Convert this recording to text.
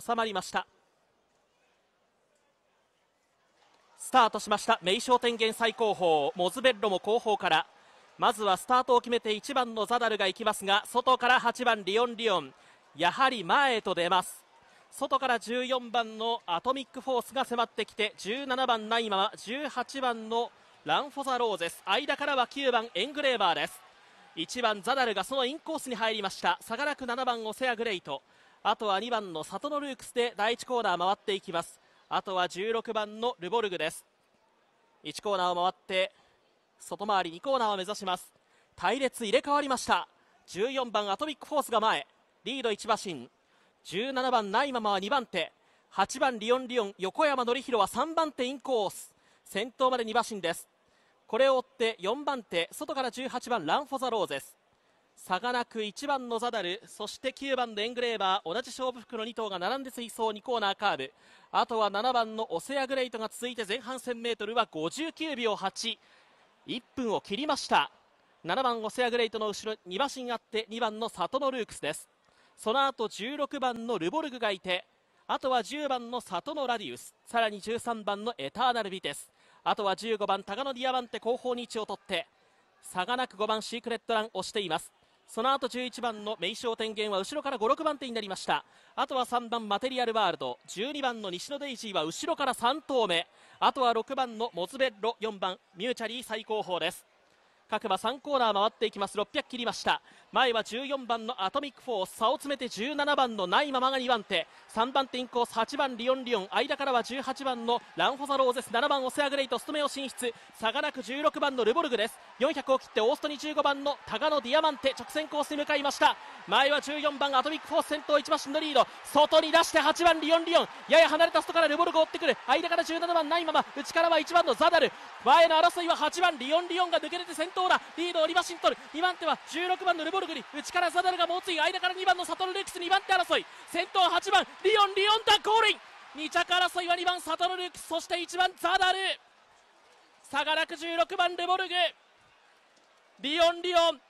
収まりましたスタートしました名勝天元最高峰モズベッロも後方からまずはスタートを決めて1番のザダルが行きますが外から8番リオンリオンやはり前へと出ます外から14番のアトミックフォースが迫ってきて17番ナイマは18番のランフォザローゼス間からは9番エングレーバーです1番ザダルがそのインコースに入りました下がらく7番オセアグレイトあとは2番の里のルークスで第1コーナー回っていきますあとは16番のルボルグです1コーナーを回って外回り2コーナーを目指します隊列入れ替わりました14番アトミックフォースが前リード1馬身17番ナイママは2番手8番リオンリオン横山典弘は3番手インコース先頭まで2馬身ですこれを追って4番手外から18番ランフォザローゼス差がなく1番のザダルそして9番のエングレーバー同じ勝負服の2頭が並んで追走2コーナーカーブあとは7番のオセアグレイトが続いて前半 1000m は59秒81分を切りました7番オセアグレイトの後ろ2馬身あって2番のサトノルークスですその後16番のルボルグがいてあとは10番の里のラディウスさらに13番のエターナルビテスあとは15番タガノディアバンテ後方に位置を取って差がなく5番シークレットラン押していますその後11番の名勝天元は後ろから5、6番手になりましたあとは3番マテリアルワールド12番の西野デイジーは後ろから3投目あとは6番のモズベッロ4番ミューチャリー最高峰です各馬3コーナー回っていきます600切りました前は14番のアトミック4差を詰めて17番のナイママが2番手3番手インコース8番リオンリオン間からは18番のランホザローゼス7番オセアグレイトストメを進出差がなく16番のルボルグです400を切ってオースト1 5番のタガノディアマンテ直線コースに向かいました前は14番アトミックフォス先頭1馬身のリード外に出して8番リオンリオンやや離れた外からルボルグ追ってくる間から17番ナイママ内からは1番のザダル前の争いは8番リオンリオンが抜け出て先頭頭だリードをリバシン取る2番手は16番のルボルグに内からザダルが猛追間から2番のサトルルークス2番手争い先頭8番リオンリオンダゴールイン2着争いは2番サトルルークスそして1番ザダル差がなく16番ルボルグリオンリオン